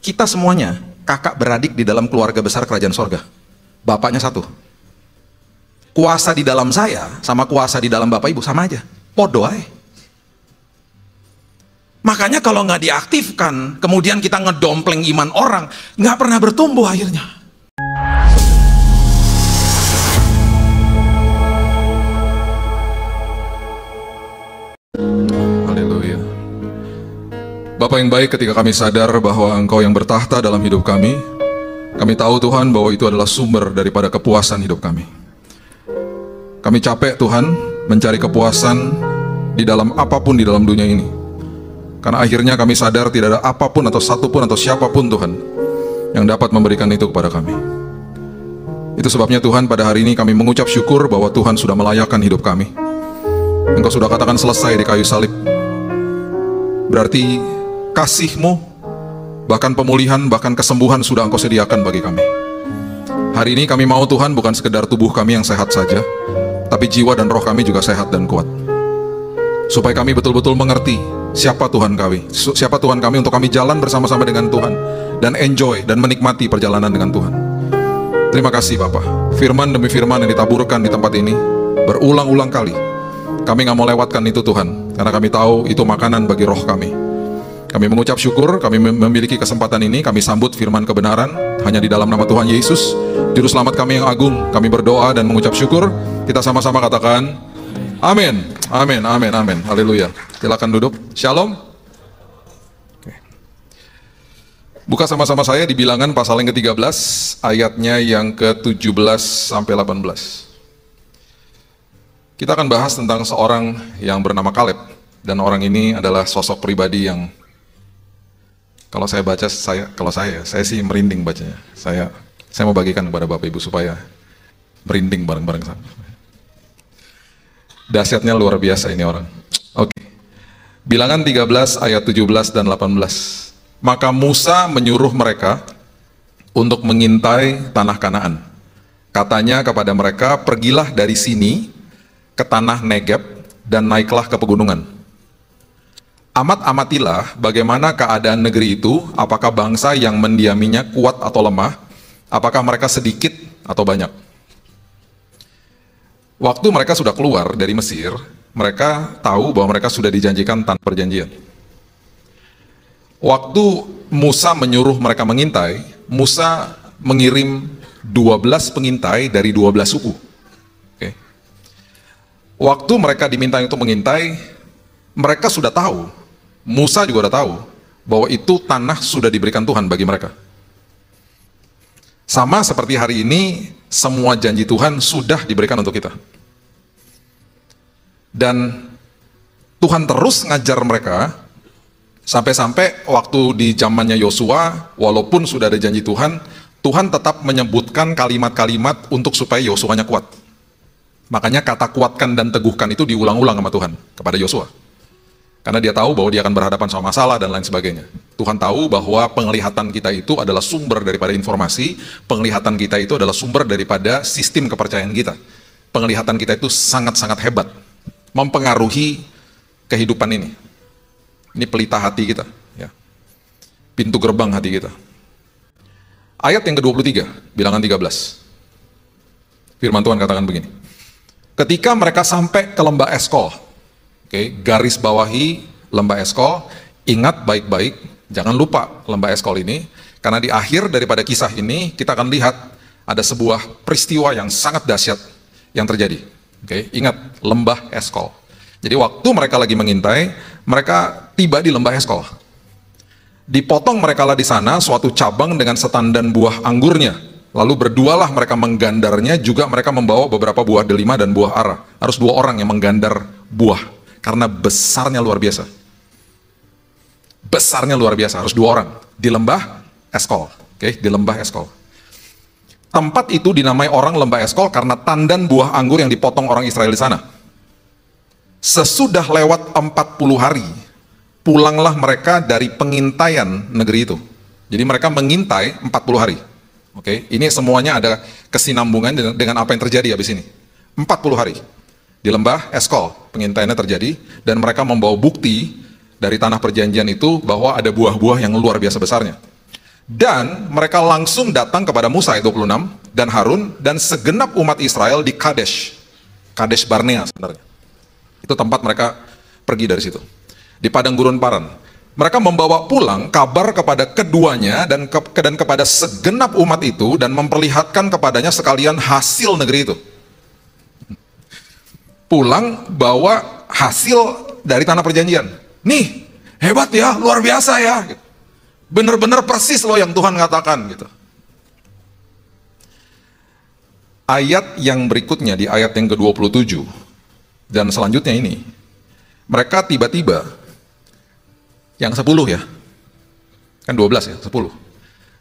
Kita semuanya kakak beradik di dalam keluarga besar kerajaan sorga. Bapaknya satu. Kuasa di dalam saya sama kuasa di dalam bapak ibu sama aja. Podo aja. Makanya kalau nggak diaktifkan, kemudian kita ngedompleng iman orang, nggak pernah bertumbuh akhirnya. Bapak yang baik ketika kami sadar bahwa Engkau yang bertahta dalam hidup kami, kami tahu Tuhan bahwa itu adalah sumber daripada kepuasan hidup kami. Kami capek Tuhan mencari kepuasan di dalam apapun di dalam dunia ini. Karena akhirnya kami sadar tidak ada apapun atau satupun atau siapapun Tuhan yang dapat memberikan itu kepada kami. Itu sebabnya Tuhan pada hari ini kami mengucap syukur bahwa Tuhan sudah melayakkan hidup kami. Engkau sudah katakan selesai di kayu salib. Berarti kasihmu bahkan pemulihan, bahkan kesembuhan sudah Engkau sediakan bagi kami. Hari ini kami mau Tuhan bukan sekedar tubuh kami yang sehat saja, tapi jiwa dan roh kami juga sehat dan kuat. Supaya kami betul-betul mengerti siapa Tuhan kami, siapa Tuhan kami untuk kami jalan bersama-sama dengan Tuhan dan enjoy dan menikmati perjalanan dengan Tuhan. Terima kasih Bapak. Firman demi firman yang ditaburkan di tempat ini berulang-ulang kali. Kami nggak mau lewatkan itu Tuhan, karena kami tahu itu makanan bagi roh kami. Kami mengucap syukur, kami memiliki kesempatan ini, kami sambut firman kebenaran hanya di dalam nama Tuhan Yesus, juru selamat kami yang agung. Kami berdoa dan mengucap syukur. Kita sama-sama katakan, amin, amin, amin, amin. Haleluya. Silakan duduk. Shalom. Buka sama-sama saya di bilangan pasal yang ke-13, ayatnya yang ke-17 sampai 18. Kita akan bahas tentang seorang yang bernama Kaleb dan orang ini adalah sosok pribadi yang kalau saya baca saya kalau saya saya sih merinding bacanya. Saya saya mau bagikan kepada Bapak Ibu supaya merinding bareng-bareng sama. Dahsyatnya luar biasa ini orang. Oke. Okay. Bilangan 13 ayat 17 dan 18. Maka Musa menyuruh mereka untuk mengintai tanah Kanaan. Katanya kepada mereka, "Pergilah dari sini ke tanah Negeb dan naiklah ke pegunungan." Amat-amatilah bagaimana keadaan negeri itu, apakah bangsa yang mendiaminya kuat atau lemah, apakah mereka sedikit atau banyak. Waktu mereka sudah keluar dari Mesir, mereka tahu bahwa mereka sudah dijanjikan tanpa perjanjian. Waktu Musa menyuruh mereka mengintai, Musa mengirim 12 pengintai dari 12 suku. Oke. Waktu mereka diminta untuk mengintai, mereka sudah tahu Musa juga udah tahu bahwa itu tanah sudah diberikan Tuhan bagi mereka. Sama seperti hari ini, semua janji Tuhan sudah diberikan untuk kita. Dan Tuhan terus ngajar mereka sampai-sampai waktu di zamannya Yosua, walaupun sudah ada janji Tuhan, Tuhan tetap menyebutkan kalimat-kalimat untuk supaya Yosuanya kuat. Makanya kata kuatkan dan teguhkan itu diulang-ulang sama Tuhan kepada Yosua. Karena dia tahu bahwa dia akan berhadapan sama masalah dan lain sebagainya. Tuhan tahu bahwa penglihatan kita itu adalah sumber daripada informasi, penglihatan kita itu adalah sumber daripada sistem kepercayaan kita. Penglihatan kita itu sangat-sangat hebat, mempengaruhi kehidupan ini. Ini pelita hati kita, ya. pintu gerbang hati kita. Ayat yang ke-23, bilangan 13. Firman Tuhan katakan begini. Ketika mereka sampai ke lembah Eskol, okay, garis bawahi lembah eskol, ingat baik-baik, jangan lupa lembah eskol ini, karena di akhir daripada kisah ini kita akan lihat ada sebuah peristiwa yang sangat dahsyat yang terjadi. Oke, okay, ingat lembah eskol. Jadi waktu mereka lagi mengintai, mereka tiba di lembah eskol. Dipotong mereka lah di sana suatu cabang dengan setan dan buah anggurnya. Lalu berdualah mereka menggandarnya, juga mereka membawa beberapa buah delima dan buah arah. Harus dua orang yang menggandar buah. Karena besarnya luar biasa. Besarnya luar biasa, harus dua orang. Di lembah Eskol. Oke, okay? di lembah Eskol. Tempat itu dinamai orang lembah Eskol karena tandan buah anggur yang dipotong orang Israel di sana. Sesudah lewat 40 hari, pulanglah mereka dari pengintaian negeri itu. Jadi mereka mengintai 40 hari. Oke, okay? ini semuanya ada kesinambungan dengan apa yang terjadi habis ini. 40 hari di lembah Eskol pengintaiannya terjadi dan mereka membawa bukti dari tanah perjanjian itu bahwa ada buah-buah yang luar biasa besarnya. Dan mereka langsung datang kepada Musa ayat 26 dan Harun dan segenap umat Israel di Kadesh. Kadesh Barnea sebenarnya. Itu tempat mereka pergi dari situ. Di padang gurun Paran. Mereka membawa pulang kabar kepada keduanya dan ke, dan kepada segenap umat itu dan memperlihatkan kepadanya sekalian hasil negeri itu pulang bawa hasil dari tanah perjanjian. Nih, hebat ya, luar biasa ya. Bener-bener persis loh yang Tuhan katakan gitu. Ayat yang berikutnya di ayat yang ke-27 dan selanjutnya ini. Mereka tiba-tiba yang 10 ya. Kan 12 ya, 10.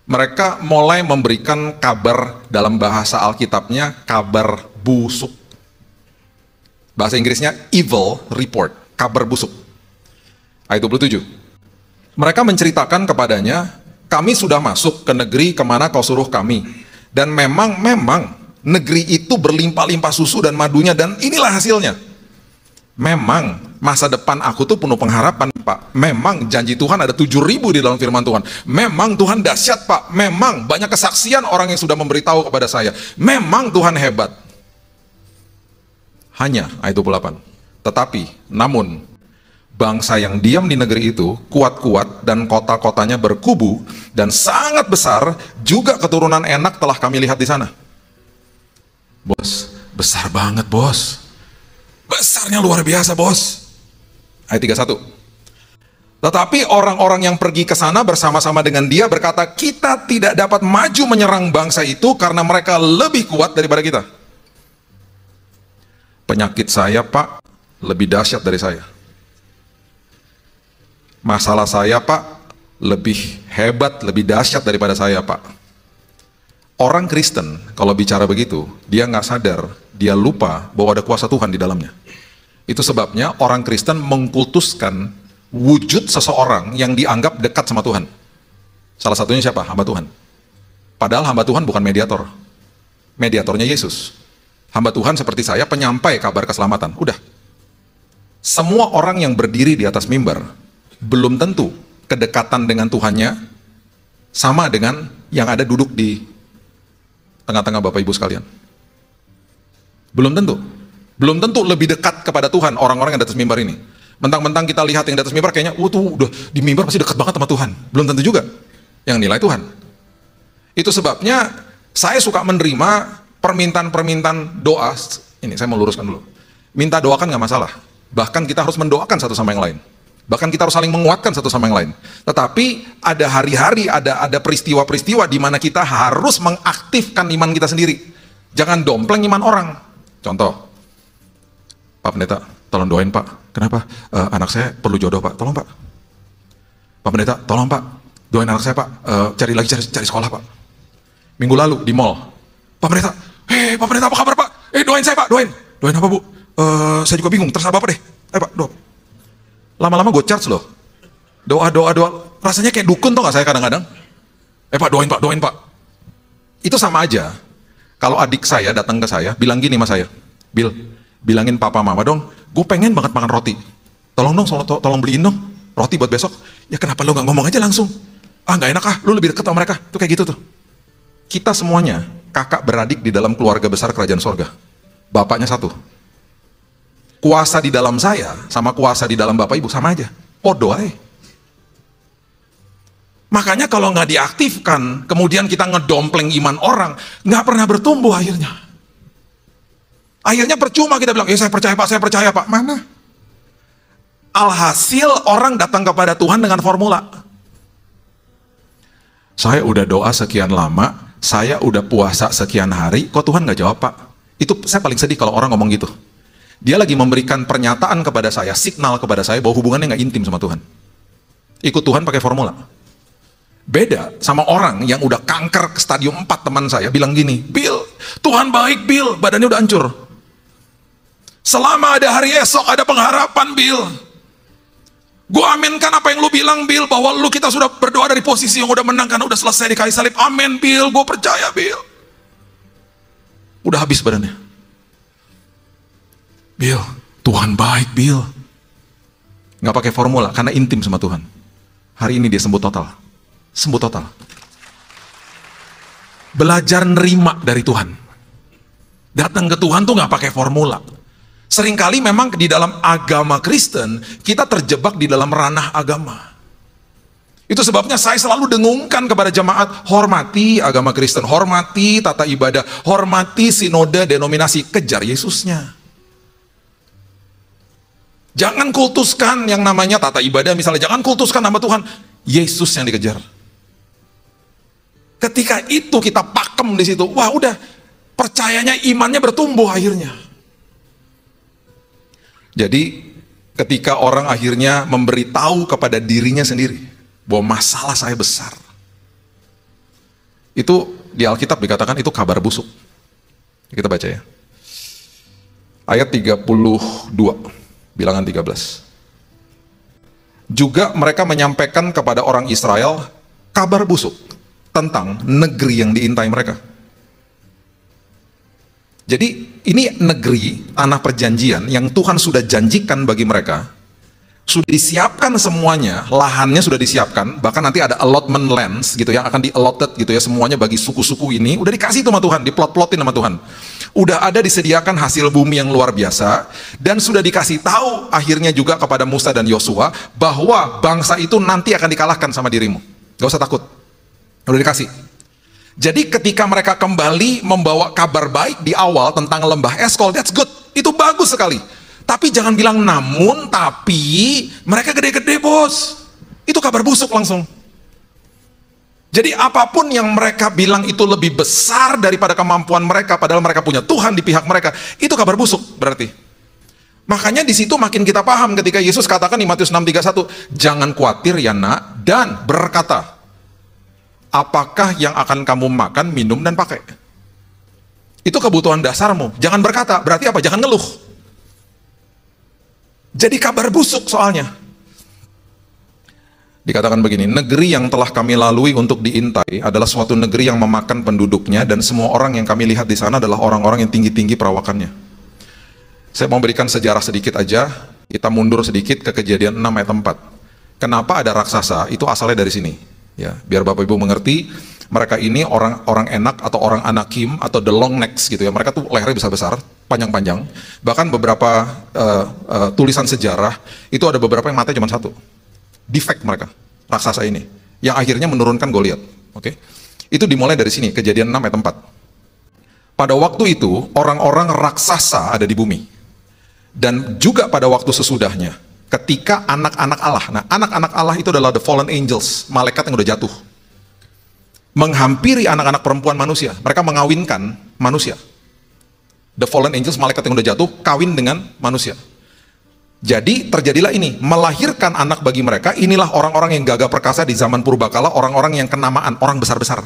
Mereka mulai memberikan kabar dalam bahasa Alkitabnya kabar busuk. Bahasa Inggrisnya evil report, kabar busuk. Ayat 27. Mereka menceritakan kepadanya, kami sudah masuk ke negeri kemana kau suruh kami. Dan memang, memang negeri itu berlimpah-limpah susu dan madunya dan inilah hasilnya. Memang masa depan aku tuh penuh pengharapan Pak. Memang janji Tuhan ada 7 ribu di dalam firman Tuhan. Memang Tuhan dahsyat Pak. Memang banyak kesaksian orang yang sudah memberitahu kepada saya. Memang Tuhan hebat. Hanya ayat 28. Tetapi, namun, bangsa yang diam di negeri itu kuat-kuat dan kota-kotanya berkubu dan sangat besar juga keturunan enak telah kami lihat di sana. Bos, besar banget bos. Besarnya luar biasa bos. Ayat 31. Tetapi orang-orang yang pergi ke sana bersama-sama dengan dia berkata, kita tidak dapat maju menyerang bangsa itu karena mereka lebih kuat daripada kita penyakit saya pak lebih dahsyat dari saya. Masalah saya pak lebih hebat, lebih dahsyat daripada saya pak. Orang Kristen kalau bicara begitu, dia nggak sadar, dia lupa bahwa ada kuasa Tuhan di dalamnya. Itu sebabnya orang Kristen mengkultuskan wujud seseorang yang dianggap dekat sama Tuhan. Salah satunya siapa? Hamba Tuhan. Padahal hamba Tuhan bukan mediator. Mediatornya Yesus hamba Tuhan seperti saya penyampai kabar keselamatan. Udah. Semua orang yang berdiri di atas mimbar belum tentu kedekatan dengan Tuhannya sama dengan yang ada duduk di tengah-tengah Bapak Ibu sekalian. Belum tentu. Belum tentu lebih dekat kepada Tuhan orang-orang yang di atas mimbar ini. Mentang-mentang kita lihat yang di atas mimbar kayaknya, wah tuh udah di mimbar pasti dekat banget sama Tuhan. Belum tentu juga yang nilai Tuhan. Itu sebabnya saya suka menerima permintaan-permintaan doa, ini saya mau luruskan dulu. Minta doakan nggak masalah. Bahkan kita harus mendoakan satu sama yang lain. Bahkan kita harus saling menguatkan satu sama yang lain. Tetapi ada hari-hari, ada ada peristiwa-peristiwa di mana kita harus mengaktifkan iman kita sendiri. Jangan dompleng iman orang. Contoh, Pak Pendeta, tolong doain Pak. Kenapa? Uh, anak saya perlu jodoh Pak. Tolong Pak. Pak Pendeta, tolong Pak. Doain anak saya Pak. Uh, cari lagi cari, cari sekolah Pak. Minggu lalu di mall. Pak Pendeta, hei eh, Pendeta apa kabar pak? Eh doain saya pak, doain. Doain apa bu? Uh, saya juga bingung, terserah bapak deh. Eh pak, doa. Lama-lama gue charge loh. Doa, doa, doa. Rasanya kayak dukun tau gak saya kadang-kadang? Eh pak, doain pak, doain pak. Itu sama aja. Kalau adik saya datang ke saya, bilang gini mas saya. Bil, bilangin papa mama dong, gue pengen banget makan roti. Tolong dong, tolong, tolong beliin dong roti buat besok. Ya kenapa lo gak ngomong aja langsung? Ah gak enak ah, lu lebih deket sama mereka. Itu kayak gitu tuh. Kita semuanya kakak beradik di dalam keluarga besar kerajaan sorga. Bapaknya satu. Kuasa di dalam saya sama kuasa di dalam bapak ibu sama aja. Oh aja. Makanya kalau nggak diaktifkan, kemudian kita ngedompleng iman orang, nggak pernah bertumbuh akhirnya. Akhirnya percuma kita bilang, ya saya percaya pak, saya percaya pak. Mana? Alhasil orang datang kepada Tuhan dengan formula. Saya udah doa sekian lama, saya udah puasa sekian hari, kok Tuhan gak jawab pak? Itu saya paling sedih kalau orang ngomong gitu. Dia lagi memberikan pernyataan kepada saya, signal kepada saya bahwa hubungannya gak intim sama Tuhan. Ikut Tuhan pakai formula. Beda sama orang yang udah kanker ke stadium 4 teman saya bilang gini, Bill, Tuhan baik Bill, badannya udah hancur. Selama ada hari esok ada pengharapan Bill, Gue aminkan apa yang lu bilang, Bill, bahwa lu kita sudah berdoa dari posisi yang udah menang karena udah selesai di kayu salib. Amin, Bill. Gue percaya, Bill. Udah habis badannya. Bill, Tuhan baik, Bill. Gak pakai formula, karena intim sama Tuhan. Hari ini dia sembuh total. Sembuh total. Belajar nerima dari Tuhan. Datang ke Tuhan tuh gak pakai formula. Seringkali memang di dalam agama Kristen, kita terjebak di dalam ranah agama. Itu sebabnya saya selalu dengungkan kepada jemaat, hormati agama Kristen, hormati tata ibadah, hormati sinode denominasi, kejar Yesusnya. Jangan kultuskan yang namanya tata ibadah misalnya, jangan kultuskan nama Tuhan, Yesus yang dikejar. Ketika itu kita pakem di situ, wah udah percayanya imannya bertumbuh akhirnya. Jadi ketika orang akhirnya memberitahu kepada dirinya sendiri bahwa masalah saya besar. Itu di Alkitab dikatakan itu kabar busuk. Kita baca ya. Ayat 32, bilangan 13. Juga mereka menyampaikan kepada orang Israel kabar busuk tentang negeri yang diintai mereka. Jadi ini negeri, tanah perjanjian yang Tuhan sudah janjikan bagi mereka, sudah disiapkan semuanya, lahannya sudah disiapkan, bahkan nanti ada allotment lands gitu yang akan di allotted gitu ya semuanya bagi suku-suku ini, udah dikasih itu sama Tuhan, diplot-plotin sama Tuhan. Udah ada disediakan hasil bumi yang luar biasa dan sudah dikasih tahu akhirnya juga kepada Musa dan Yosua bahwa bangsa itu nanti akan dikalahkan sama dirimu. Gak usah takut. Udah dikasih. Jadi ketika mereka kembali membawa kabar baik di awal tentang lembah Eskol, that's good. Itu bagus sekali. Tapi jangan bilang namun, tapi mereka gede-gede bos. Itu kabar busuk langsung. Jadi apapun yang mereka bilang itu lebih besar daripada kemampuan mereka, padahal mereka punya Tuhan di pihak mereka, itu kabar busuk berarti. Makanya di situ makin kita paham ketika Yesus katakan di Matius 6:31, jangan khawatir ya nak, dan berkata, apakah yang akan kamu makan, minum, dan pakai. Itu kebutuhan dasarmu. Jangan berkata, berarti apa? Jangan ngeluh. Jadi kabar busuk soalnya. Dikatakan begini, negeri yang telah kami lalui untuk diintai adalah suatu negeri yang memakan penduduknya dan semua orang yang kami lihat di sana adalah orang-orang yang tinggi-tinggi perawakannya. Saya mau berikan sejarah sedikit aja, kita mundur sedikit ke kejadian 6 ayat 4. Kenapa ada raksasa? Itu asalnya dari sini. Ya, biar Bapak Ibu mengerti, mereka ini orang orang enak atau orang anakim atau the long necks gitu ya. Mereka tuh lehernya besar-besar, panjang-panjang. Bahkan beberapa uh, uh, tulisan sejarah itu ada beberapa yang mata cuma satu. Defect mereka, raksasa ini. Yang akhirnya menurunkan Goliat. Oke. Okay? Itu dimulai dari sini, kejadian 6 ayat 4. Pada waktu itu orang-orang raksasa ada di bumi. Dan juga pada waktu sesudahnya ketika anak-anak Allah. Nah, anak-anak Allah itu adalah the fallen angels, malaikat yang udah jatuh. Menghampiri anak-anak perempuan manusia. Mereka mengawinkan manusia. The fallen angels, malaikat yang udah jatuh, kawin dengan manusia. Jadi terjadilah ini, melahirkan anak bagi mereka, inilah orang-orang yang gagah perkasa di zaman purbakala, orang-orang yang kenamaan, orang besar-besar.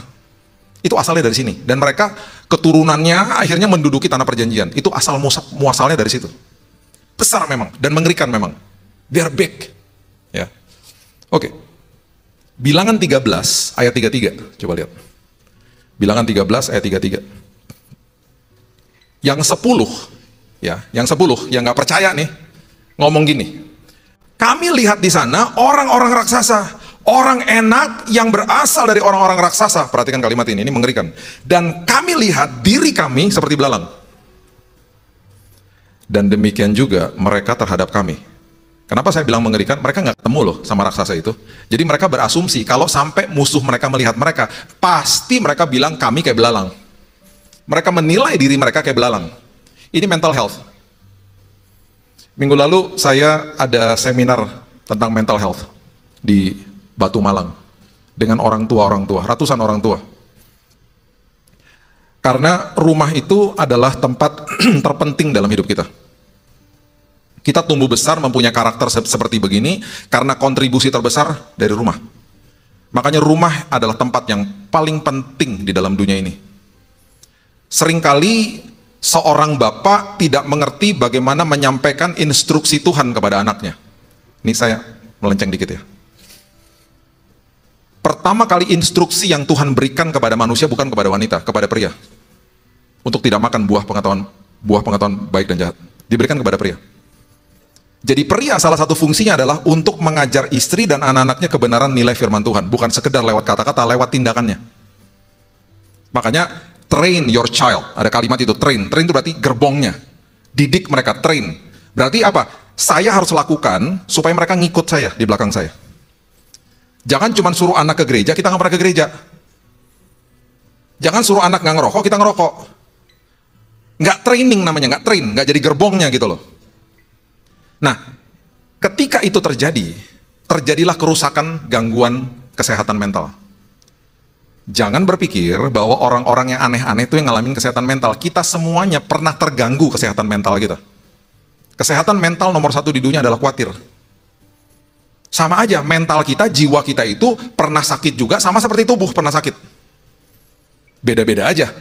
Itu asalnya dari sini. Dan mereka keturunannya akhirnya menduduki tanah perjanjian. Itu asal muasalnya dari situ. Besar memang, dan mengerikan memang. They're big. Ya. Oke. Okay. Bilangan 13 ayat 33. Coba lihat. Bilangan 13 ayat 33. Yang 10 ya, yang 10 yang nggak percaya nih ngomong gini. Kami lihat di sana orang-orang raksasa, orang enak yang berasal dari orang-orang raksasa. Perhatikan kalimat ini, ini mengerikan. Dan kami lihat diri kami seperti belalang. Dan demikian juga mereka terhadap kami Kenapa saya bilang mengerikan? Mereka nggak ketemu loh sama raksasa itu. Jadi mereka berasumsi kalau sampai musuh mereka melihat mereka, pasti mereka bilang kami kayak belalang. Mereka menilai diri mereka kayak belalang. Ini mental health. Minggu lalu saya ada seminar tentang mental health di Batu Malang dengan orang tua-orang tua, ratusan orang tua. Karena rumah itu adalah tempat terpenting dalam hidup kita. Kita tumbuh besar mempunyai karakter seperti begini karena kontribusi terbesar dari rumah. Makanya rumah adalah tempat yang paling penting di dalam dunia ini. Seringkali seorang bapak tidak mengerti bagaimana menyampaikan instruksi Tuhan kepada anaknya. Ini saya melenceng dikit ya. Pertama kali instruksi yang Tuhan berikan kepada manusia bukan kepada wanita, kepada pria. Untuk tidak makan buah pengetahuan buah pengetahuan baik dan jahat. Diberikan kepada pria. Jadi pria salah satu fungsinya adalah untuk mengajar istri dan anak-anaknya kebenaran nilai firman Tuhan, bukan sekedar lewat kata-kata, lewat tindakannya. Makanya train your child, ada kalimat itu train. Train itu berarti gerbongnya. Didik mereka train. Berarti apa? Saya harus lakukan supaya mereka ngikut saya di belakang saya. Jangan cuma suruh anak ke gereja, kita nggak pernah ke gereja. Jangan suruh anak nggak ngerokok, kita ngerokok. Nggak training namanya, nggak train, nggak jadi gerbongnya gitu loh. Nah, ketika itu terjadi, terjadilah kerusakan gangguan kesehatan mental. Jangan berpikir bahwa orang-orang yang aneh-aneh itu yang ngalamin kesehatan mental. Kita semuanya pernah terganggu kesehatan mental kita. Kesehatan mental nomor satu di dunia adalah khawatir. Sama aja, mental kita, jiwa kita itu pernah sakit juga, sama seperti tubuh pernah sakit. Beda-beda aja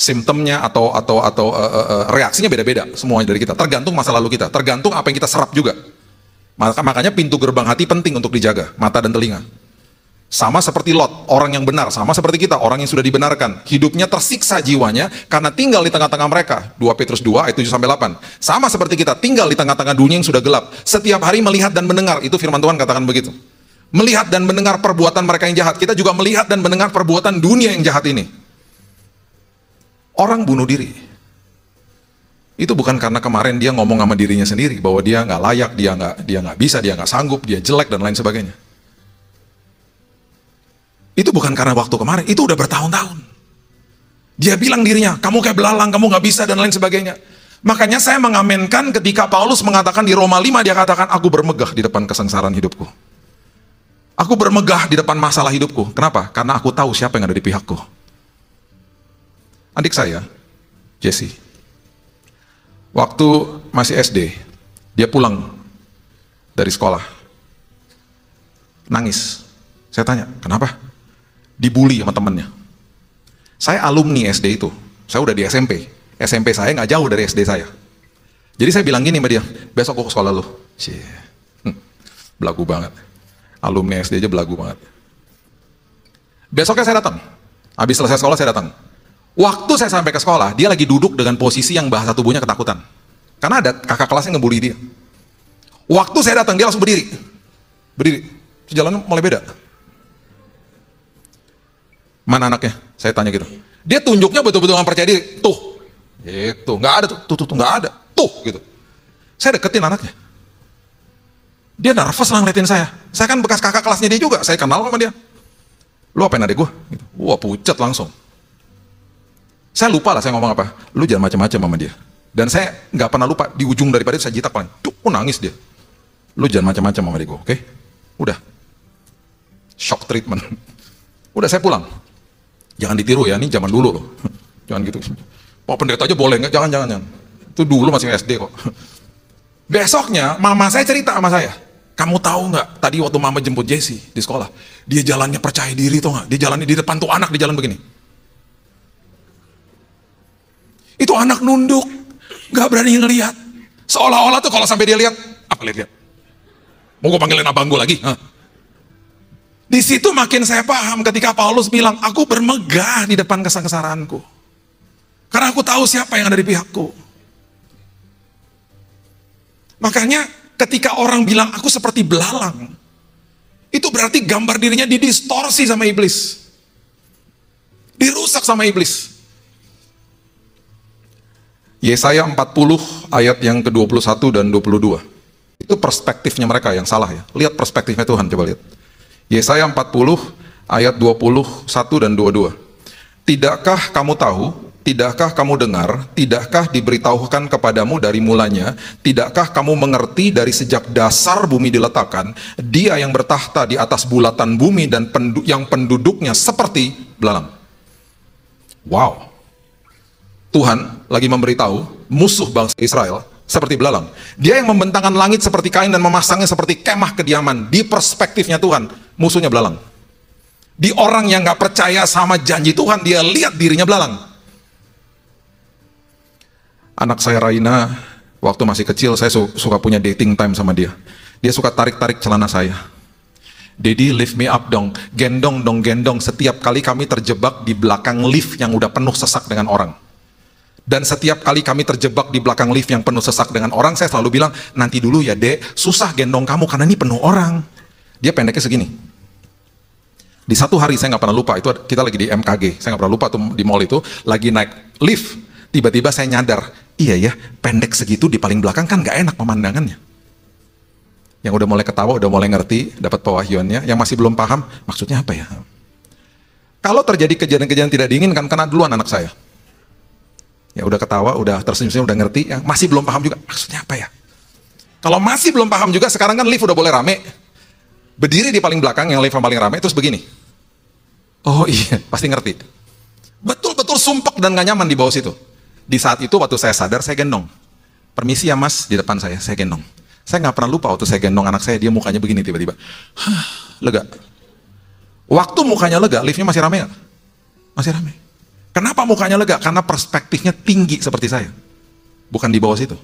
simptomnya atau atau atau uh, uh, reaksinya beda-beda semuanya dari kita. Tergantung masa lalu kita, tergantung apa yang kita serap juga. Maka makanya pintu gerbang hati penting untuk dijaga, mata dan telinga. Sama seperti Lot, orang yang benar, sama seperti kita, orang yang sudah dibenarkan. Hidupnya tersiksa jiwanya karena tinggal di tengah-tengah mereka. 2 Petrus 2 ayat 7 sampai 8. Sama seperti kita, tinggal di tengah-tengah dunia yang sudah gelap. Setiap hari melihat dan mendengar, itu firman Tuhan katakan begitu. Melihat dan mendengar perbuatan mereka yang jahat. Kita juga melihat dan mendengar perbuatan dunia yang jahat ini orang bunuh diri. Itu bukan karena kemarin dia ngomong sama dirinya sendiri bahwa dia nggak layak, dia nggak dia nggak bisa, dia nggak sanggup, dia jelek dan lain sebagainya. Itu bukan karena waktu kemarin, itu udah bertahun-tahun. Dia bilang dirinya, kamu kayak belalang, kamu nggak bisa dan lain sebagainya. Makanya saya mengamenkan ketika Paulus mengatakan di Roma 5, dia katakan, aku bermegah di depan kesengsaraan hidupku. Aku bermegah di depan masalah hidupku. Kenapa? Karena aku tahu siapa yang ada di pihakku adik saya, Jesse. Waktu masih SD, dia pulang dari sekolah. Nangis. Saya tanya, kenapa? Dibully sama temennya. Saya alumni SD itu. Saya udah di SMP. SMP saya nggak jauh dari SD saya. Jadi saya bilang gini sama dia, besok gue ke sekolah lu. Cie. Hmm. belagu banget. Alumni SD aja belagu banget. Besoknya saya datang. Habis selesai sekolah saya datang. Waktu saya sampai ke sekolah, dia lagi duduk dengan posisi yang bahasa tubuhnya ketakutan. Karena ada kakak kelasnya ngebully dia. Waktu saya datang, dia langsung berdiri. Berdiri. Jalannya mulai beda. Mana anaknya? Saya tanya gitu. Dia tunjuknya betul-betul nggak percaya diri. Tuh. itu Nggak ada tuh. Tuh, tuh, tuh. Nggak ada. Tuh. Gitu. Saya deketin anaknya. Dia nervous lah ngeliatin saya. Saya kan bekas kakak kelasnya dia juga. Saya kenal sama dia. Lu apain adik gue? Gitu. Wah pucat langsung. Saya lupa lah saya ngomong apa. Lu jangan macam-macam sama dia. Dan saya nggak pernah lupa di ujung daripada itu saya jitak paling. Tuh, oh, nangis dia. Lu jangan macam-macam sama dia oke? Okay? Udah. Shock treatment. Udah saya pulang. Jangan ditiru ya, ini zaman dulu loh. Jangan gitu. Pak pendeta aja boleh nggak? Jangan, jangan, jangan. Itu dulu masih SD kok. Besoknya mama saya cerita sama saya. Kamu tahu nggak tadi waktu mama jemput Jesse di sekolah, dia jalannya percaya diri tuh nggak? Dia jalannya di depan tuh anak di jalan begini. Itu anak nunduk, nggak berani ngelihat. Seolah-olah tuh kalau sampai dia lihat, apa lihat-lihat? Mau gue panggilin abang gue lagi? Hah? Di situ makin saya paham ketika Paulus bilang, aku bermegah di depan kesengsaraanku, Karena aku tahu siapa yang ada di pihakku. Makanya ketika orang bilang aku seperti belalang, itu berarti gambar dirinya didistorsi sama iblis. Dirusak sama iblis. Yesaya 40 ayat yang ke-21 dan 22. Itu perspektifnya mereka yang salah ya. Lihat perspektifnya Tuhan, coba lihat. Yesaya 40 ayat 21 dan 22. Tidakkah kamu tahu, tidakkah kamu dengar, tidakkah diberitahukan kepadamu dari mulanya, tidakkah kamu mengerti dari sejak dasar bumi diletakkan, dia yang bertahta di atas bulatan bumi dan pendu yang penduduknya seperti belalang. Wow. Tuhan lagi memberitahu musuh bangsa Israel seperti belalang. Dia yang membentangkan langit seperti kain dan memasangnya seperti kemah kediaman. Di perspektifnya Tuhan, musuhnya belalang. Di orang yang gak percaya sama janji Tuhan, dia lihat dirinya belalang. Anak saya Raina, waktu masih kecil saya suka punya dating time sama dia. Dia suka tarik-tarik celana saya. Dedi lift me up dong, gendong dong gendong. Setiap kali kami terjebak di belakang lift yang udah penuh sesak dengan orang. Dan setiap kali kami terjebak di belakang lift yang penuh sesak dengan orang, saya selalu bilang, nanti dulu ya dek, susah gendong kamu karena ini penuh orang. Dia pendeknya segini. Di satu hari saya nggak pernah lupa, itu kita lagi di MKG, saya nggak pernah lupa tuh di mall itu, lagi naik lift, tiba-tiba saya nyadar, iya ya, pendek segitu di paling belakang kan nggak enak pemandangannya. Yang udah mulai ketawa, udah mulai ngerti, dapat pewahyuannya, yang masih belum paham, maksudnya apa ya? Kalau terjadi kejadian-kejadian tidak diinginkan, karena duluan anak saya. Ya udah ketawa, udah tersenyum-senyum, udah ngerti, Ya, masih belum paham juga maksudnya apa ya? Kalau masih belum paham juga, sekarang kan lift udah boleh rame. Berdiri di paling belakang yang lift yang paling rame terus begini. Oh iya, pasti ngerti. Betul-betul sumpek dan gak nyaman di bawah situ. Di saat itu waktu saya sadar, saya gendong. Permisi ya mas, di depan saya, saya gendong. Saya nggak pernah lupa waktu saya gendong anak saya, dia mukanya begini tiba-tiba. Lega. Waktu mukanya lega, liftnya masih rame gak? Masih rame. Kenapa mukanya lega? Karena perspektifnya tinggi seperti saya. Bukan di bawah situ.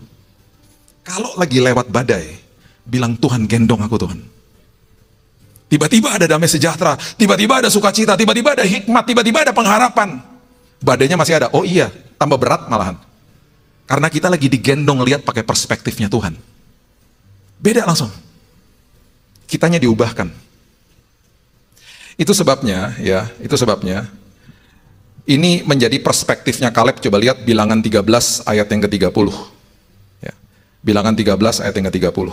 Kalau lagi lewat badai, bilang Tuhan gendong aku Tuhan. Tiba-tiba ada damai sejahtera, tiba-tiba ada sukacita, tiba-tiba ada hikmat, tiba-tiba ada pengharapan. Badainya masih ada. Oh iya, tambah berat malahan. Karena kita lagi digendong lihat pakai perspektifnya Tuhan. Beda langsung. Kitanya diubahkan. Itu sebabnya, ya, itu sebabnya ini menjadi perspektifnya Kaleb. Coba lihat bilangan 13 ayat yang ke-30. Ya. Bilangan 13 ayat yang ke-30.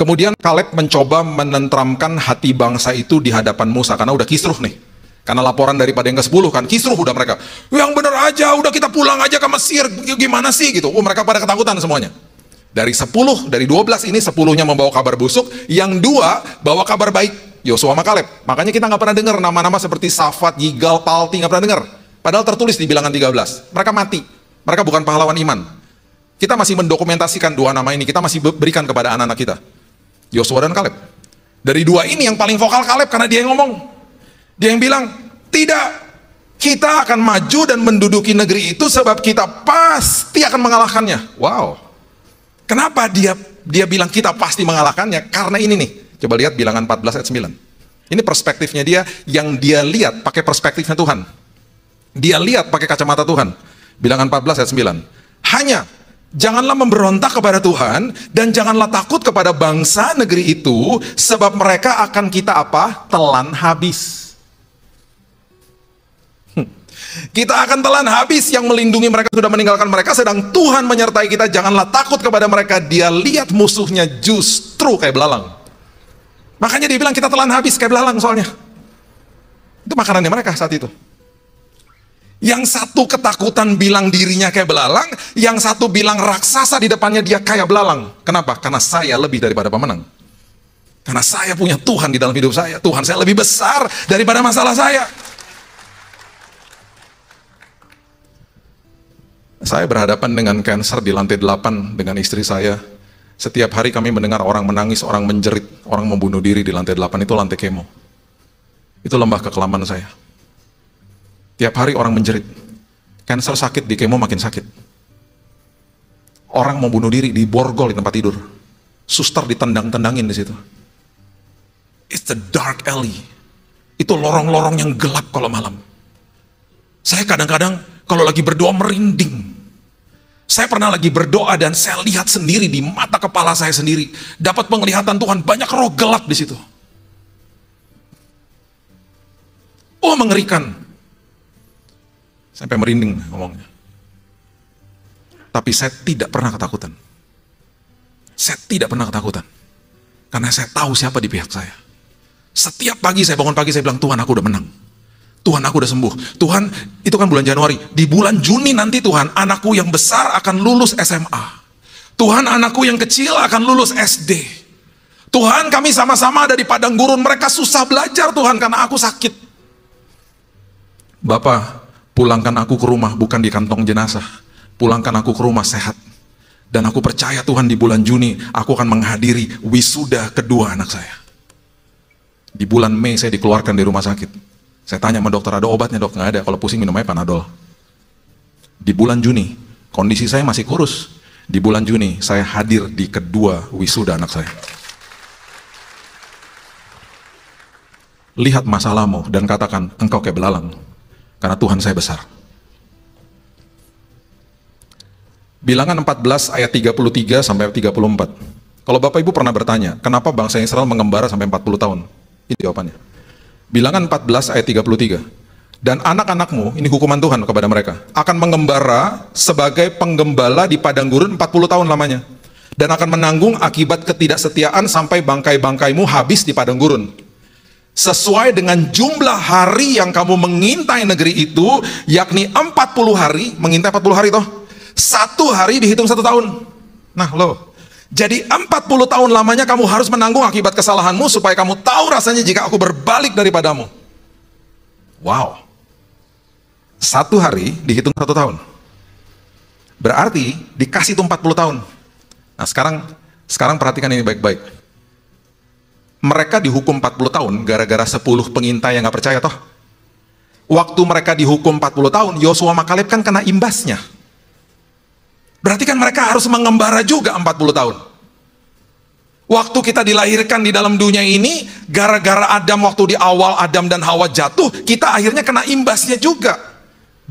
Kemudian Kaleb mencoba menentramkan hati bangsa itu di hadapan Musa. Karena udah kisruh nih. Karena laporan daripada yang ke-10 kan. Kisruh udah mereka. Yang bener aja, udah kita pulang aja ke Mesir. Gimana sih gitu. Oh, mereka pada ketakutan semuanya. Dari 10, dari 12 ini 10-nya membawa kabar busuk. Yang dua bawa kabar baik. Yosua sama Kaleb. Makanya kita nggak pernah dengar nama-nama seperti Safat, Yigal, Palti, nggak pernah dengar. Padahal tertulis di bilangan 13. Mereka mati. Mereka bukan pahlawan iman. Kita masih mendokumentasikan dua nama ini. Kita masih berikan kepada anak-anak kita. Yosua dan Kaleb. Dari dua ini yang paling vokal Kaleb karena dia yang ngomong. Dia yang bilang, tidak. Kita akan maju dan menduduki negeri itu sebab kita pasti akan mengalahkannya. Wow. Kenapa dia dia bilang kita pasti mengalahkannya? Karena ini nih. Coba lihat bilangan 14 ayat 9. Ini perspektifnya dia yang dia lihat pakai perspektifnya Tuhan. Dia lihat pakai kacamata Tuhan. Bilangan 14 ayat 9. Hanya janganlah memberontak kepada Tuhan dan janganlah takut kepada bangsa negeri itu sebab mereka akan kita apa? telan habis. Hmm. Kita akan telan habis yang melindungi mereka sudah meninggalkan mereka sedang Tuhan menyertai kita janganlah takut kepada mereka dia lihat musuhnya justru kayak belalang. Makanya dia bilang kita telan habis kayak belalang soalnya. Itu makanannya mereka saat itu. Yang satu ketakutan bilang dirinya kayak belalang, yang satu bilang raksasa di depannya dia kayak belalang. Kenapa? Karena saya lebih daripada pemenang. Karena saya punya Tuhan di dalam hidup saya. Tuhan saya lebih besar daripada masalah saya. Saya berhadapan dengan cancer di lantai 8 dengan istri saya. Setiap hari kami mendengar orang menangis, orang menjerit, orang membunuh diri di lantai 8 itu lantai kemo. Itu lembah kekelaman saya. Tiap hari orang menjerit. Cancer sakit, di kemo makin sakit. Orang mau bunuh diri, di borgol di tempat tidur. Suster ditendang-tendangin di situ. It's the dark alley. Itu lorong-lorong yang gelap kalau malam. Saya kadang-kadang kalau lagi berdoa merinding. Saya pernah lagi berdoa dan saya lihat sendiri di mata kepala saya sendiri. Dapat penglihatan Tuhan, banyak roh gelap di situ. Oh mengerikan. Sampai merinding ngomongnya. Tapi saya tidak pernah ketakutan. Saya tidak pernah ketakutan. Karena saya tahu siapa di pihak saya. Setiap pagi saya bangun pagi saya bilang, Tuhan aku udah menang. Tuhan aku udah sembuh. Tuhan, itu kan bulan Januari. Di bulan Juni nanti Tuhan, anakku yang besar akan lulus SMA. Tuhan anakku yang kecil akan lulus SD. Tuhan kami sama-sama ada di padang gurun. Mereka susah belajar Tuhan karena aku sakit. Bapak, Pulangkan aku ke rumah, bukan di kantong jenazah. Pulangkan aku ke rumah sehat. Dan aku percaya Tuhan di bulan Juni, aku akan menghadiri wisuda kedua anak saya. Di bulan Mei saya dikeluarkan di rumah sakit. Saya tanya sama dokter, ada obatnya dok? Nggak ada, kalau pusing minum aja Panadol. Di bulan Juni, kondisi saya masih kurus. Di bulan Juni, saya hadir di kedua wisuda anak saya. Lihat masalahmu dan katakan, engkau kayak belalang. Karena Tuhan saya besar. Bilangan 14 ayat 33 sampai 34. Kalau Bapak Ibu pernah bertanya, kenapa bangsa Israel mengembara sampai 40 tahun? Ini jawabannya. Bilangan 14 ayat 33 dan anak-anakmu, ini hukuman Tuhan kepada mereka, akan mengembara sebagai penggembala di padang gurun 40 tahun lamanya. Dan akan menanggung akibat ketidaksetiaan sampai bangkai-bangkaimu habis di padang gurun sesuai dengan jumlah hari yang kamu mengintai negeri itu yakni 40 hari mengintai 40 hari toh satu hari dihitung satu tahun nah loh, jadi 40 tahun lamanya kamu harus menanggung akibat kesalahanmu supaya kamu tahu rasanya jika aku berbalik daripadamu wow satu hari dihitung satu tahun berarti dikasih itu 40 tahun nah sekarang sekarang perhatikan ini baik-baik mereka dihukum 40 tahun gara-gara 10 pengintai yang gak percaya toh. Waktu mereka dihukum 40 tahun, Yosua Makalib kan kena imbasnya. Berarti kan mereka harus mengembara juga 40 tahun. Waktu kita dilahirkan di dalam dunia ini, gara-gara Adam waktu di awal Adam dan Hawa jatuh, kita akhirnya kena imbasnya juga.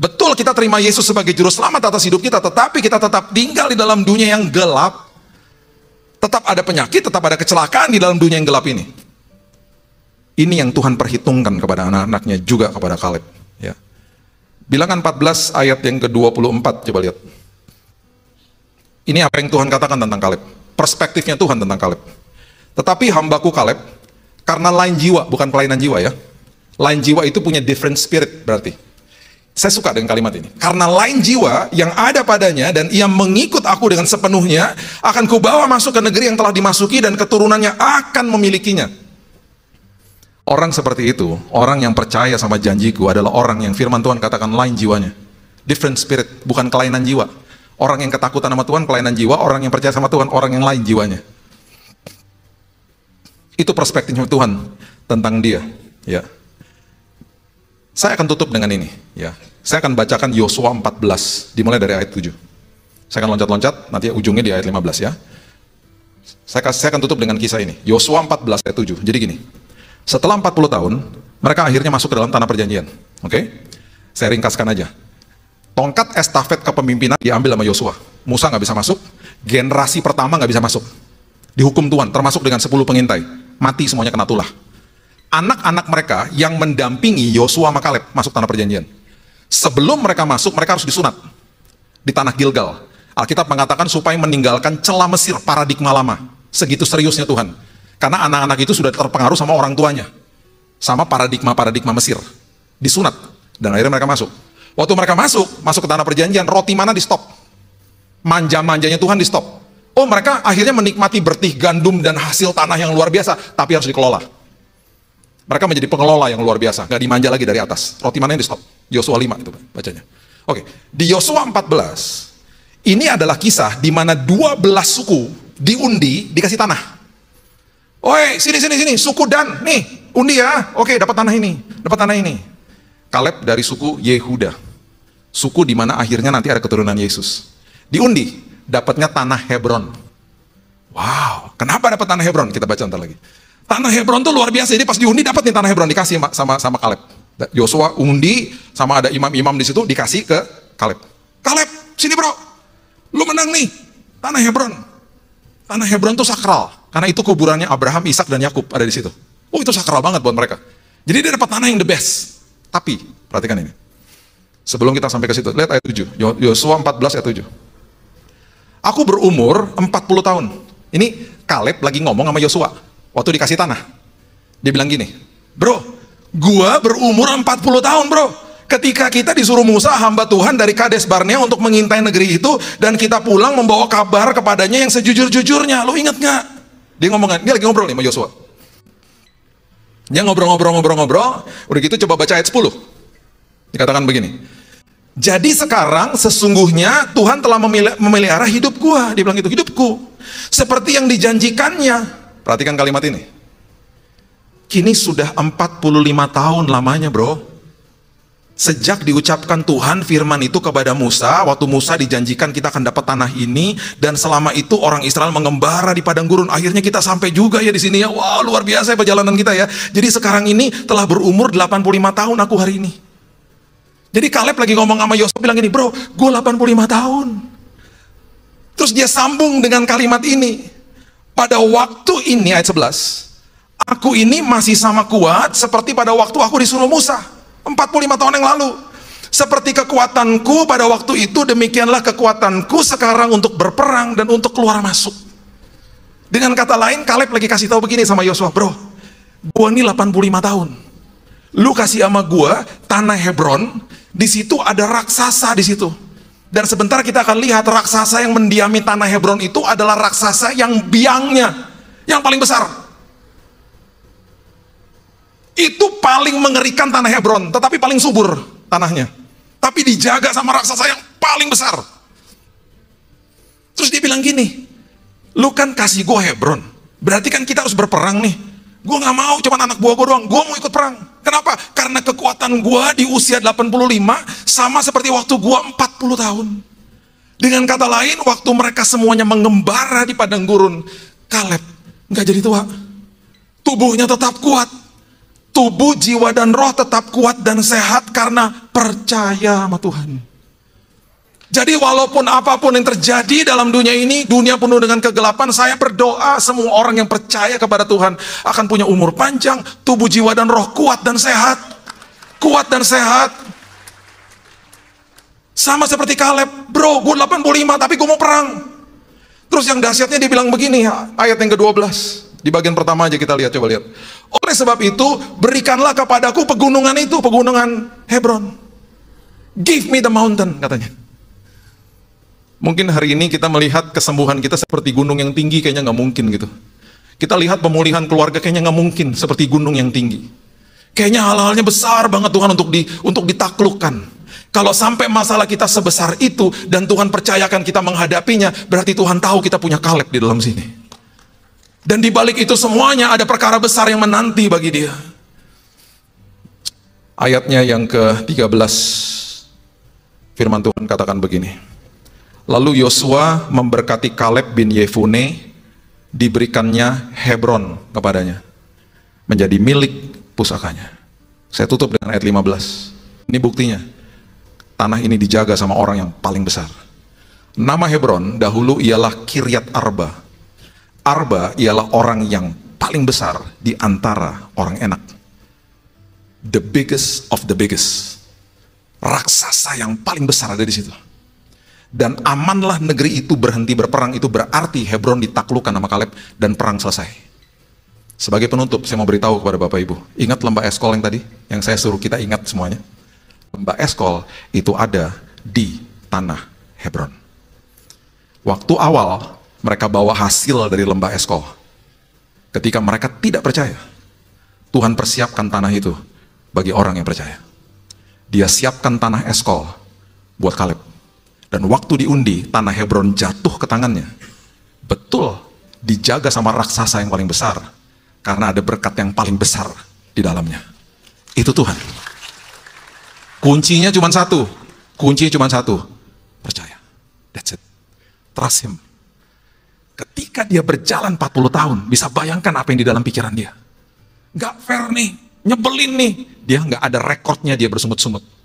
Betul kita terima Yesus sebagai juru selamat atas hidup kita, tetapi kita tetap tinggal di dalam dunia yang gelap. Tetap ada penyakit, tetap ada kecelakaan di dalam dunia yang gelap ini. Ini yang Tuhan perhitungkan kepada anak-anaknya juga kepada Kaleb. Ya. Bilangan 14 ayat yang ke-24, coba lihat. Ini apa yang Tuhan katakan tentang Kaleb. Perspektifnya Tuhan tentang Kaleb. Tetapi hambaku Kaleb, karena lain jiwa, bukan kelainan jiwa ya. Lain jiwa itu punya different spirit berarti saya suka dengan kalimat ini. Karena lain jiwa yang ada padanya dan ia mengikut aku dengan sepenuhnya, akan kubawa masuk ke negeri yang telah dimasuki dan keturunannya akan memilikinya. Orang seperti itu, orang yang percaya sama janjiku adalah orang yang firman Tuhan katakan lain jiwanya. Different spirit, bukan kelainan jiwa. Orang yang ketakutan sama Tuhan, kelainan jiwa. Orang yang percaya sama Tuhan, orang yang lain jiwanya. Itu perspektifnya Tuhan tentang dia. Ya. Saya akan tutup dengan ini, ya. Saya akan bacakan Yosua 14 dimulai dari ayat 7. Saya akan loncat-loncat nanti ujungnya di ayat 15 ya. Saya, saya akan tutup dengan kisah ini. Yosua 14 ayat 7. Jadi gini. Setelah 40 tahun, mereka akhirnya masuk ke dalam tanah perjanjian. Oke? Okay? Saya ringkaskan aja. Tongkat estafet kepemimpinan diambil sama Yosua. Musa nggak bisa masuk, generasi pertama nggak bisa masuk. Dihukum Tuhan, termasuk dengan 10 pengintai. Mati semuanya kena tulah anak-anak mereka yang mendampingi Yosua Makaleb masuk tanah perjanjian. Sebelum mereka masuk, mereka harus disunat di tanah Gilgal. Alkitab mengatakan supaya meninggalkan celah Mesir paradigma lama. Segitu seriusnya Tuhan. Karena anak-anak itu sudah terpengaruh sama orang tuanya. Sama paradigma-paradigma Mesir. Disunat. Dan akhirnya mereka masuk. Waktu mereka masuk, masuk ke tanah perjanjian, roti mana di stop. Manja-manjanya Tuhan di stop. Oh mereka akhirnya menikmati bertih gandum dan hasil tanah yang luar biasa, tapi harus dikelola. Mereka menjadi pengelola yang luar biasa, nggak dimanja lagi dari atas. Roti mana yang di stop? Yosua 5 itu bacanya. Oke, di Yosua 14, ini adalah kisah di mana 12 suku diundi, dikasih tanah. Oi, sini, sini, sini, suku Dan, nih, undi ya. Oke, dapat tanah ini, dapat tanah ini. Kaleb dari suku Yehuda. Suku di mana akhirnya nanti ada keturunan Yesus. Diundi, dapatnya tanah Hebron. Wow, kenapa dapat tanah Hebron? Kita baca ntar lagi. Tanah Hebron tuh luar biasa. Jadi pas diundi dapat nih tanah Hebron dikasih sama sama Kaleb. Yosua undi sama ada imam-imam di situ dikasih ke Kaleb. Kaleb, sini bro. Lu menang nih. Tanah Hebron. Tanah Hebron tuh sakral karena itu kuburannya Abraham, Ishak dan Yakub ada di situ. Oh, itu sakral banget buat mereka. Jadi dia dapat tanah yang the best. Tapi, perhatikan ini. Sebelum kita sampai ke situ, lihat ayat 7. Yosua 14 ayat 7. Aku berumur 40 tahun. Ini Kaleb lagi ngomong sama Yosua. Waktu dikasih tanah, dia bilang gini, bro, gua berumur 40 tahun bro, ketika kita disuruh Musa hamba Tuhan dari Kades Barnea untuk mengintai negeri itu dan kita pulang membawa kabar kepadanya yang sejujur-jujurnya lo inget gak? dia ngomong dia lagi ngobrol nih sama Joshua. dia ngobrol-ngobrol-ngobrol-ngobrol udah gitu coba baca ayat 10 dikatakan begini jadi sekarang sesungguhnya Tuhan telah memelihara hidup gua dia bilang gitu hidupku seperti yang dijanjikannya Perhatikan kalimat ini. Kini sudah 45 tahun lamanya bro. Sejak diucapkan Tuhan firman itu kepada Musa, waktu Musa dijanjikan kita akan dapat tanah ini, dan selama itu orang Israel mengembara di padang gurun. Akhirnya kita sampai juga ya di sini ya. Wow, luar biasa ya perjalanan kita ya. Jadi sekarang ini telah berumur 85 tahun aku hari ini. Jadi Kaleb lagi ngomong sama Yosef bilang gini, bro, gue 85 tahun. Terus dia sambung dengan kalimat ini pada waktu ini ayat 11 aku ini masih sama kuat seperti pada waktu aku disuruh Musa 45 tahun yang lalu seperti kekuatanku pada waktu itu demikianlah kekuatanku sekarang untuk berperang dan untuk keluar masuk dengan kata lain Kaleb lagi kasih tahu begini sama Yosua bro gua ini 85 tahun lu kasih sama gua tanah Hebron di situ ada raksasa di situ dan sebentar kita akan lihat raksasa yang mendiami tanah Hebron itu adalah raksasa yang biangnya yang paling besar. Itu paling mengerikan tanah Hebron, tetapi paling subur tanahnya. Tapi dijaga sama raksasa yang paling besar. Terus dia bilang gini, lu kan kasih gue Hebron, berarti kan kita harus berperang nih. Gue gak mau cuman anak buah gue doang. Gue mau ikut perang. Kenapa? Karena kekuatan gue di usia 85 sama seperti waktu gue 40 tahun. Dengan kata lain, waktu mereka semuanya mengembara di padang gurun, Kaleb gak jadi tua. Tubuhnya tetap kuat. Tubuh, jiwa, dan roh tetap kuat dan sehat karena percaya sama Tuhan. Jadi walaupun apapun yang terjadi dalam dunia ini, dunia penuh dengan kegelapan, saya berdoa semua orang yang percaya kepada Tuhan akan punya umur panjang, tubuh jiwa dan roh kuat dan sehat. Kuat dan sehat. Sama seperti Kaleb, bro, gue 85 tapi gue mau perang. Terus yang dahsyatnya dibilang begini, ayat yang ke-12. Di bagian pertama aja kita lihat, coba lihat. Oleh sebab itu, berikanlah kepadaku pegunungan itu, pegunungan Hebron. Give me the mountain, katanya. Mungkin hari ini kita melihat kesembuhan kita seperti gunung yang tinggi kayaknya nggak mungkin gitu. Kita lihat pemulihan keluarga kayaknya nggak mungkin seperti gunung yang tinggi. Kayaknya hal-halnya besar banget Tuhan untuk di untuk ditaklukkan. Kalau sampai masalah kita sebesar itu dan Tuhan percayakan kita menghadapinya, berarti Tuhan tahu kita punya Kaleb di dalam sini. Dan di balik itu semuanya ada perkara besar yang menanti bagi dia. Ayatnya yang ke-13 firman Tuhan katakan begini. Lalu Yosua memberkati Kaleb bin Yefune, diberikannya Hebron kepadanya. Menjadi milik pusakanya. Saya tutup dengan ayat 15. Ini buktinya. Tanah ini dijaga sama orang yang paling besar. Nama Hebron dahulu ialah Kiryat Arba. Arba ialah orang yang paling besar di antara orang enak. The biggest of the biggest. Raksasa yang paling besar ada di situ dan amanlah negeri itu berhenti berperang itu berarti Hebron ditaklukkan sama Kaleb dan perang selesai. Sebagai penutup, saya mau beritahu kepada Bapak Ibu, ingat lembah eskol yang tadi, yang saya suruh kita ingat semuanya. Lembah eskol itu ada di tanah Hebron. Waktu awal mereka bawa hasil dari lembah eskol. Ketika mereka tidak percaya, Tuhan persiapkan tanah itu bagi orang yang percaya. Dia siapkan tanah eskol buat Kaleb. Dan waktu diundi, tanah Hebron jatuh ke tangannya. Betul, dijaga sama raksasa yang paling besar. Karena ada berkat yang paling besar di dalamnya. Itu Tuhan. Kuncinya cuma satu. Kuncinya cuma satu. Percaya. That's it. Trust him. Ketika dia berjalan 40 tahun, bisa bayangkan apa yang di dalam pikiran dia. Gak fair nih, nyebelin nih. Dia gak ada rekornya dia bersungut-sungut.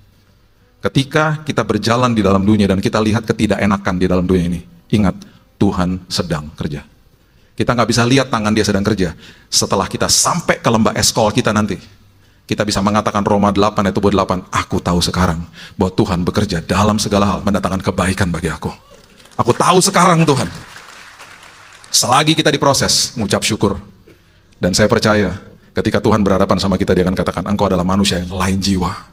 Ketika kita berjalan di dalam dunia dan kita lihat ketidakenakan di dalam dunia ini, ingat Tuhan sedang kerja. Kita nggak bisa lihat tangan dia sedang kerja. Setelah kita sampai ke lembah eskol kita nanti, kita bisa mengatakan Roma 8 ayat 8. aku tahu sekarang bahwa Tuhan bekerja dalam segala hal mendatangkan kebaikan bagi aku. Aku tahu sekarang Tuhan. Selagi kita diproses, mengucap syukur. Dan saya percaya ketika Tuhan berhadapan sama kita, dia akan katakan, engkau adalah manusia yang lain jiwa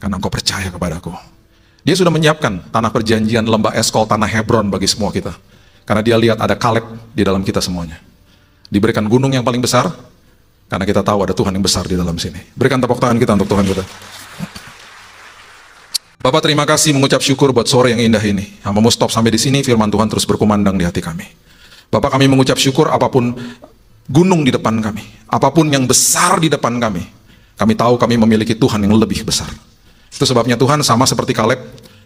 karena engkau percaya kepadaku. Dia sudah menyiapkan tanah perjanjian, lembah eskol, tanah Hebron bagi semua kita. Karena dia lihat ada Kaleb di dalam kita semuanya. Diberikan gunung yang paling besar, karena kita tahu ada Tuhan yang besar di dalam sini. Berikan tepuk tangan kita untuk Tuhan kita. Bapak terima kasih mengucap syukur buat sore yang indah ini. Hamba stop sampai di sini, firman Tuhan terus berkumandang di hati kami. Bapak kami mengucap syukur apapun gunung di depan kami, apapun yang besar di depan kami, kami tahu kami memiliki Tuhan yang lebih besar. Itu sebabnya Tuhan sama seperti Kaleb,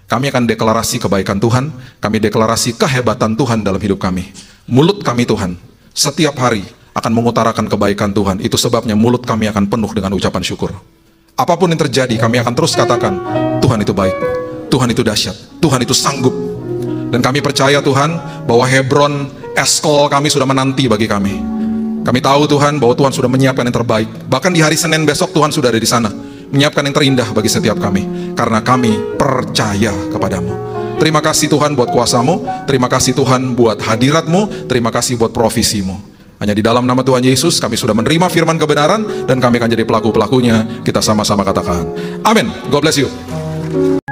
kami akan deklarasi kebaikan Tuhan, kami deklarasi kehebatan Tuhan dalam hidup kami. Mulut kami Tuhan, setiap hari akan mengutarakan kebaikan Tuhan. Itu sebabnya mulut kami akan penuh dengan ucapan syukur. Apapun yang terjadi, kami akan terus katakan, Tuhan itu baik, Tuhan itu dahsyat, Tuhan itu sanggup. Dan kami percaya Tuhan bahwa Hebron, Eskol kami sudah menanti bagi kami. Kami tahu Tuhan bahwa Tuhan sudah menyiapkan yang terbaik. Bahkan di hari Senin besok Tuhan sudah ada di sana menyiapkan yang terindah bagi setiap kami. Karena kami percaya kepadamu. Terima kasih Tuhan buat kuasamu, terima kasih Tuhan buat hadiratmu, terima kasih buat provisimu. Hanya di dalam nama Tuhan Yesus kami sudah menerima firman kebenaran dan kami akan jadi pelaku-pelakunya. Kita sama-sama katakan. Amin. God bless you.